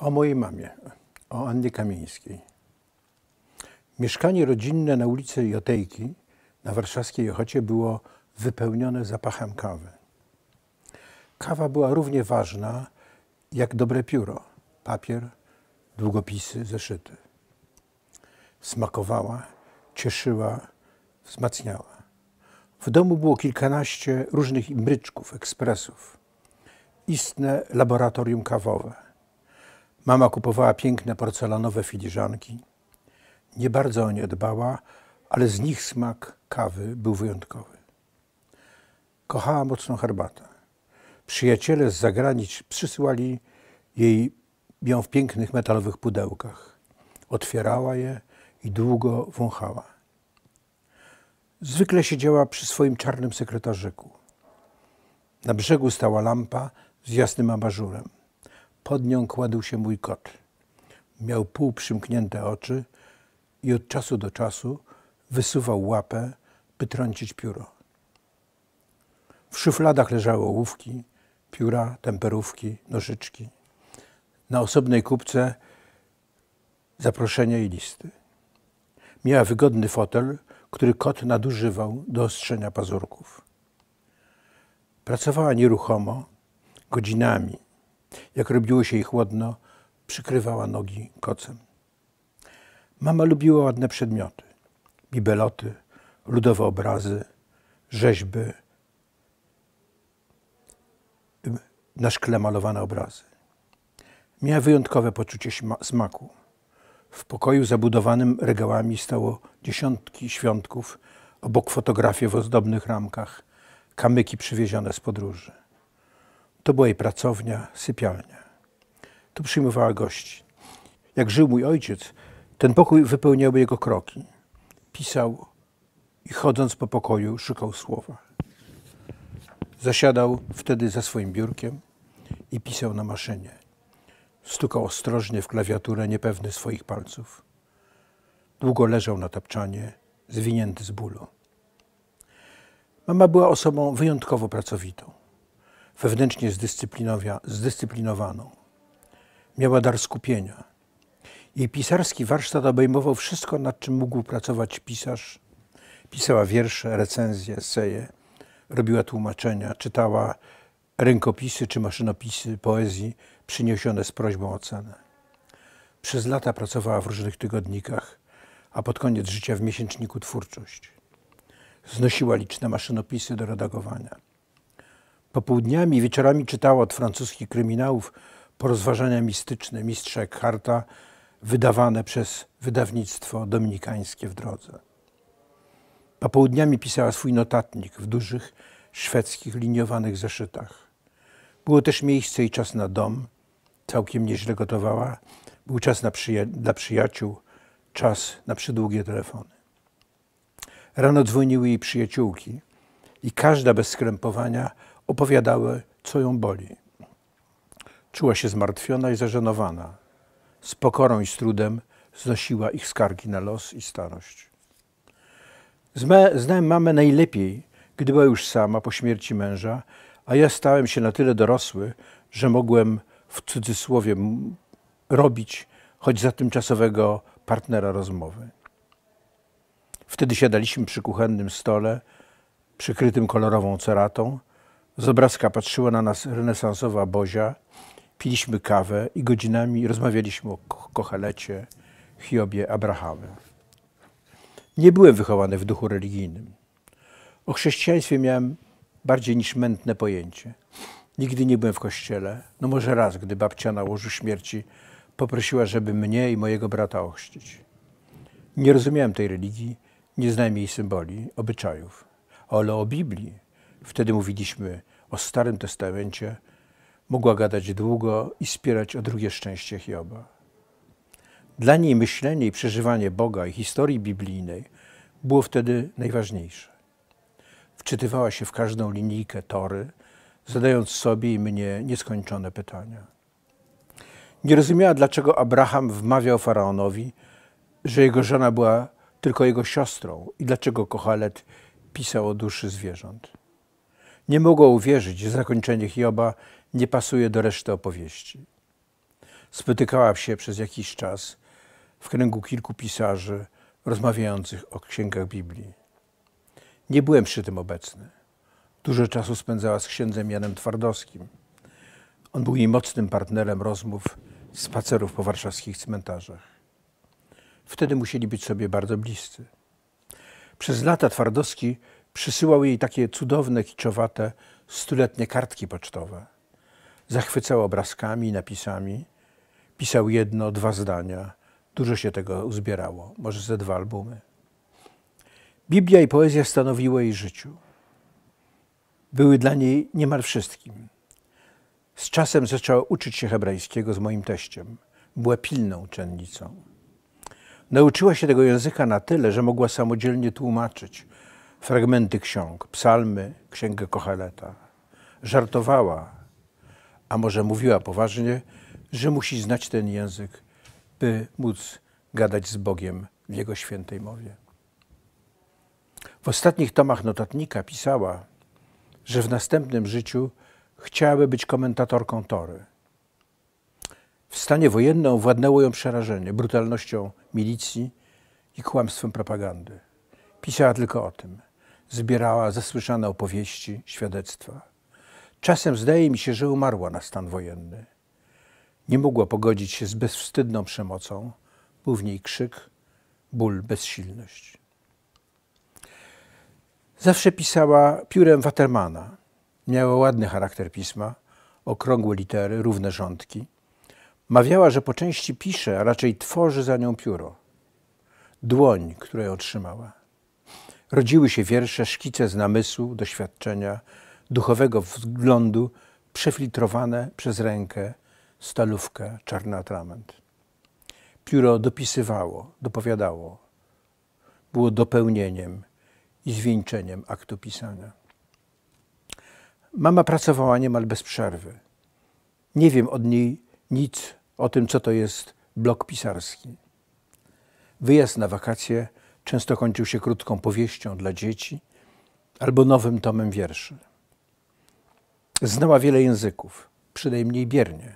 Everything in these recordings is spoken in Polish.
O mojej mamie, o Annie Kamińskiej. Mieszkanie rodzinne na ulicy Jotejki na warszawskiej Ochocie było wypełnione zapachem kawy. Kawa była równie ważna jak dobre pióro, papier, długopisy, zeszyty. Smakowała, cieszyła, wzmacniała. W domu było kilkanaście różnych imryczków, ekspresów. Istne laboratorium kawowe – Mama kupowała piękne porcelanowe filiżanki. Nie bardzo o nie dbała, ale z nich smak kawy był wyjątkowy. Kochała mocną herbatę. Przyjaciele z zagranic przysyłali jej ją w pięknych metalowych pudełkach. Otwierała je i długo wąchała. Zwykle siedziała przy swoim czarnym sekretarzyku. Na brzegu stała lampa z jasnym abażurem. Pod nią kładł się mój kot. Miał pół przymknięte oczy i od czasu do czasu wysuwał łapę, by trącić pióro. W szufladach leżały ołówki, pióra, temperówki, nożyczki. Na osobnej kupce zaproszenia i listy. Miała wygodny fotel, który kot nadużywał do ostrzenia pazurków. Pracowała nieruchomo, godzinami – jak robiło się jej chłodno, przykrywała nogi kocem. Mama lubiła ładne przedmioty. Bibeloty, ludowe obrazy, rzeźby, na szkle malowane obrazy. Miała wyjątkowe poczucie smaku. W pokoju zabudowanym regałami stało dziesiątki świątków, obok fotografie w ozdobnych ramkach, kamyki przywiezione z podróży. To była jej pracownia, sypialnia. Tu przyjmowała gości. Jak żył mój ojciec, ten pokój wypełniały jego kroki. Pisał i chodząc po pokoju szukał słowa. Zasiadał wtedy za swoim biurkiem i pisał na maszynie. Stukał ostrożnie w klawiaturę, niepewny swoich palców. Długo leżał na tapczanie, zwinięty z bólu. Mama była osobą wyjątkowo pracowitą wewnętrznie zdyscyplinowaną. Miała dar skupienia. Jej pisarski warsztat obejmował wszystko, nad czym mógł pracować pisarz. Pisała wiersze, recenzje, eseje, robiła tłumaczenia, czytała rękopisy czy maszynopisy poezji przyniesione z prośbą o cenę. Przez lata pracowała w różnych tygodnikach, a pod koniec życia w miesięczniku Twórczość. Znosiła liczne maszynopisy do redagowania. Popołudniami i wieczorami czytała od francuskich kryminałów porozważania mistyczne mistrza Eckharta wydawane przez wydawnictwo dominikańskie w drodze. Popołudniami pisała swój notatnik w dużych, szwedzkich liniowanych zeszytach. Było też miejsce i czas na dom. Całkiem nieźle gotowała. Był czas przyja dla przyjaciół, czas na przydługie telefony. Rano dzwoniły jej przyjaciółki i każda bez skrępowania Opowiadały, co ją boli. Czuła się zmartwiona i zażenowana. Z pokorą i z trudem znosiła ich skargi na los i starość. Znałem mamę najlepiej, gdy była już sama po śmierci męża, a ja stałem się na tyle dorosły, że mogłem w cudzysłowie robić choć za tymczasowego partnera rozmowy. Wtedy siadaliśmy przy kuchennym stole, przykrytym kolorową ceratą, z obrazka patrzyła na nas renesansowa Bozia. Piliśmy kawę i godzinami rozmawialiśmy o Kochelecie, Hiobie, Abrahamie. Nie byłem wychowany w duchu religijnym. O chrześcijaństwie miałem bardziej niż mętne pojęcie. Nigdy nie byłem w kościele. No może raz, gdy babcia na łożu śmierci poprosiła, żeby mnie i mojego brata ochrzcić. Nie rozumiałem tej religii, nie znałem jej symboli, obyczajów. Ale o Biblii wtedy mówiliśmy o Starym Testamencie, mogła gadać długo i spierać o drugie szczęście Hioba. Dla niej myślenie i przeżywanie Boga i historii biblijnej było wtedy najważniejsze. Wczytywała się w każdą linijkę tory, zadając sobie i mnie nieskończone pytania. Nie rozumiała, dlaczego Abraham wmawiał faraonowi, że jego żona była tylko jego siostrą i dlaczego Kochalet pisał o duszy zwierząt. Nie mogło uwierzyć, że zakończenie Hioba nie pasuje do reszty opowieści. Spotykała się przez jakiś czas w kręgu kilku pisarzy rozmawiających o księgach Biblii. Nie byłem przy tym obecny. Dużo czasu spędzała z księdzem Janem Twardowskim. On był jej mocnym partnerem rozmów, spacerów po warszawskich cmentarzach. Wtedy musieli być sobie bardzo bliscy. Przez lata Twardowski Przysyłał jej takie cudowne, kiczowate, stuletnie kartki pocztowe. Zachwycał obrazkami i napisami. Pisał jedno, dwa zdania. Dużo się tego uzbierało, może ze dwa albumy. Biblia i poezja stanowiły jej życiu. Były dla niej niemal wszystkim. Z czasem zaczęła uczyć się hebrajskiego z moim teściem. Była pilną uczennicą. Nauczyła się tego języka na tyle, że mogła samodzielnie tłumaczyć fragmenty ksiąg, psalmy, księgę Kocheleta. Żartowała, a może mówiła poważnie, że musi znać ten język, by móc gadać z Bogiem w Jego świętej mowie. W ostatnich tomach notatnika pisała, że w następnym życiu chciałaby być komentatorką Tory. W stanie wojennym władnęło ją przerażenie brutalnością milicji i kłamstwem propagandy. Pisała tylko o tym zbierała zasłyszane opowieści, świadectwa. Czasem zdaje mi się, że umarła na stan wojenny. Nie mogła pogodzić się z bezwstydną przemocą. Był w niej krzyk, ból, bezsilność. Zawsze pisała piórem Watermana. Miała ładny charakter pisma, okrągłe litery, równe rządki. Mawiała, że po części pisze, a raczej tworzy za nią pióro. Dłoń, której otrzymała rodziły się wiersze, szkice z namysłu, doświadczenia, duchowego wglądu, przefiltrowane przez rękę, stalówkę, czarny atrament. Pióro dopisywało, dopowiadało. Było dopełnieniem i zwieńczeniem aktu pisania. Mama pracowała niemal bez przerwy. Nie wiem od niej nic o tym, co to jest blok pisarski. Wyjazd na wakacje – Często kończył się krótką powieścią dla dzieci albo nowym tomem wierszy. Znała wiele języków, przynajmniej biernie.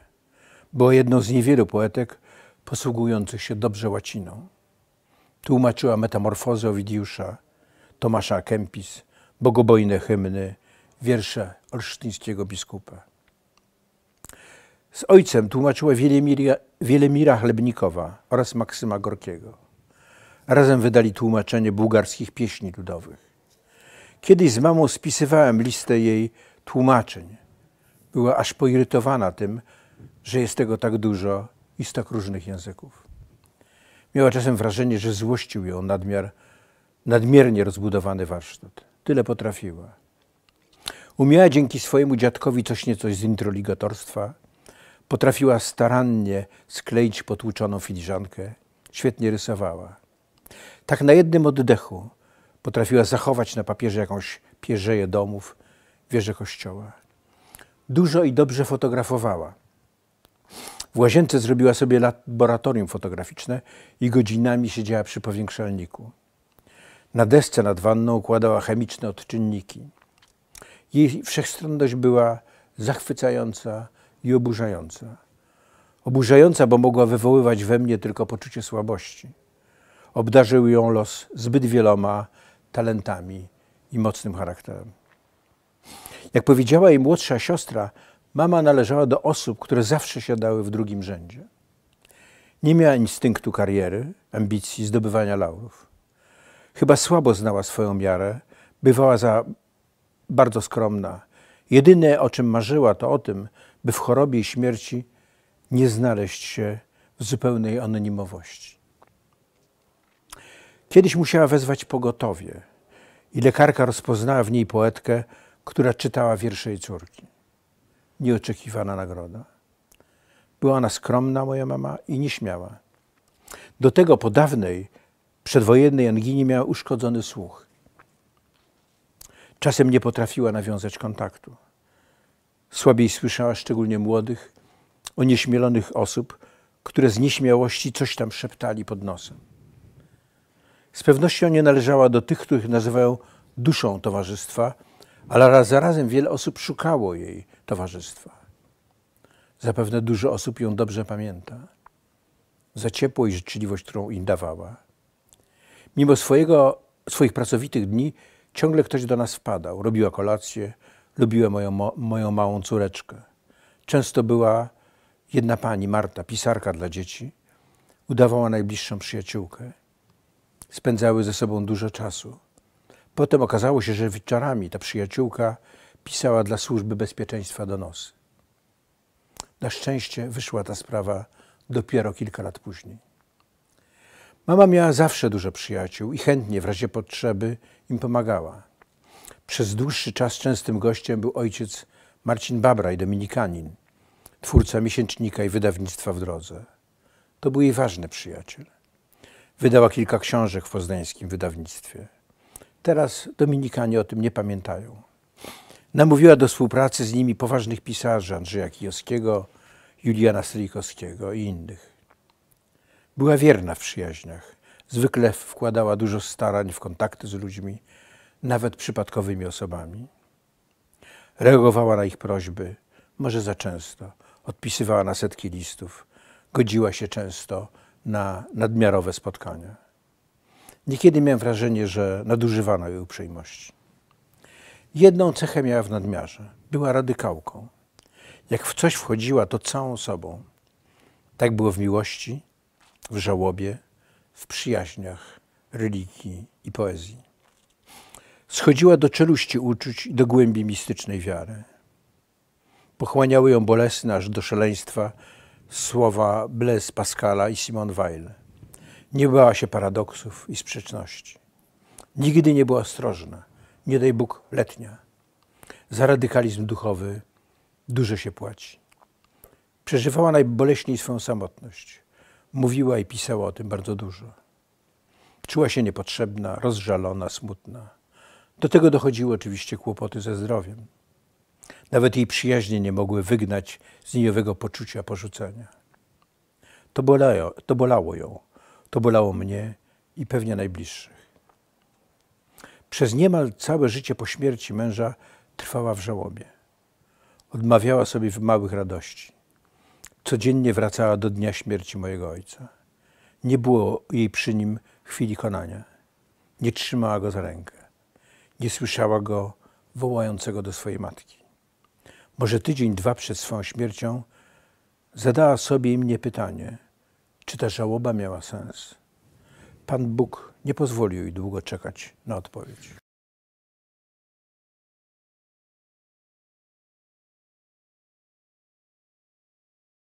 Była jedną z niewielu poetek posługujących się dobrze łaciną. Tłumaczyła metamorfozę Owidiusza, Tomasza Kempis, bogobojne hymny, wiersze olsztyńskiego biskupa. Z ojcem tłumaczyła Wielemira, Wielemira Chlebnikowa oraz Maksyma Gorkiego. Razem wydali tłumaczenie bułgarskich pieśni ludowych. Kiedyś z mamą spisywałem listę jej tłumaczeń. Była aż poirytowana tym, że jest tego tak dużo i z tak różnych języków. Miała czasem wrażenie, że złościł ją nadmiar, nadmiernie rozbudowany warsztat. Tyle potrafiła. Umiała dzięki swojemu dziadkowi coś nieco z introligatorstwa. Potrafiła starannie skleić potłuczoną filiżankę. Świetnie rysowała. Tak na jednym oddechu potrafiła zachować na papierze jakąś pierzeję domów, wieżę kościoła. Dużo i dobrze fotografowała. W łazience zrobiła sobie laboratorium fotograficzne i godzinami siedziała przy powiększalniku. Na desce nad wanną układała chemiczne odczynniki. Jej wszechstronność była zachwycająca i oburzająca. Oburzająca, bo mogła wywoływać we mnie tylko poczucie słabości obdarzył ją los zbyt wieloma talentami i mocnym charakterem. Jak powiedziała jej młodsza siostra, mama należała do osób, które zawsze siadały w drugim rzędzie. Nie miała instynktu kariery, ambicji, zdobywania laurów. Chyba słabo znała swoją miarę, bywała za bardzo skromna. Jedyne, o czym marzyła, to o tym, by w chorobie i śmierci nie znaleźć się w zupełnej anonimowości. Kiedyś musiała wezwać pogotowie i lekarka rozpoznała w niej poetkę, która czytała wiersze jej córki. Nieoczekiwana nagroda. Była ona skromna, moja mama, i nieśmiała. Do tego po dawnej, przedwojennej anginie miała uszkodzony słuch. Czasem nie potrafiła nawiązać kontaktu. Słabiej słyszała szczególnie młodych, onieśmielonych osób, które z nieśmiałości coś tam szeptali pod nosem. Z pewnością nie należała do tych, których nazywają duszą towarzystwa, ale zarazem wiele osób szukało jej towarzystwa. Zapewne dużo osób ją dobrze pamięta, za ciepło i życzliwość, którą im dawała. Mimo swojego, swoich pracowitych dni ciągle ktoś do nas wpadał. Robiła kolację, lubiła moją, moją małą córeczkę. Często była jedna pani, Marta, pisarka dla dzieci, udawała najbliższą przyjaciółkę spędzały ze sobą dużo czasu. Potem okazało się, że wieczorami ta przyjaciółka pisała dla służby bezpieczeństwa donosy. Na szczęście wyszła ta sprawa dopiero kilka lat później. Mama miała zawsze dużo przyjaciół i chętnie w razie potrzeby im pomagała. Przez dłuższy czas częstym gościem był ojciec Marcin Babraj, dominikanin, twórca miesięcznika i wydawnictwa w drodze. To był jej ważny przyjaciel. Wydała kilka książek w poznańskim wydawnictwie. Teraz Dominikanie o tym nie pamiętają. Namówiła do współpracy z nimi poważnych pisarzy Andrzeja Kijowskiego, Juliana Stryjkowskiego i innych. Była wierna w przyjaźniach. Zwykle wkładała dużo starań w kontakty z ludźmi, nawet przypadkowymi osobami. Reagowała na ich prośby, może za często. Odpisywała na setki listów. Godziła się często na nadmiarowe spotkania. Niekiedy miałem wrażenie, że nadużywano jej uprzejmości. Jedną cechę miała w nadmiarze. Była radykałką. Jak w coś wchodziła, to całą sobą. Tak było w miłości, w żałobie, w przyjaźniach, religii i poezji. Schodziła do czeluści uczuć i do głębi mistycznej wiary. Pochłaniały ją bolesne aż do szaleństwa słowa Blaise Pascala i Simone Weil. Nie bała się paradoksów i sprzeczności. Nigdy nie była ostrożna, nie daj Bóg letnia. Za radykalizm duchowy dużo się płaci. Przeżywała najboleśniej swoją samotność. Mówiła i pisała o tym bardzo dużo. Czuła się niepotrzebna, rozżalona, smutna. Do tego dochodziły oczywiście kłopoty ze zdrowiem. Nawet jej przyjaźnie nie mogły wygnać z niejowego poczucia porzucenia. To bolało, to bolało ją, to bolało mnie i pewnie najbliższych. Przez niemal całe życie po śmierci męża trwała w żałobie. Odmawiała sobie w małych radości. Codziennie wracała do dnia śmierci mojego ojca. Nie było jej przy nim chwili konania. Nie trzymała go za rękę. Nie słyszała go wołającego do swojej matki może tydzień, dwa przed swoją śmiercią, zadała sobie i mnie pytanie, czy ta żałoba miała sens. Pan Bóg nie pozwolił jej długo czekać na odpowiedź.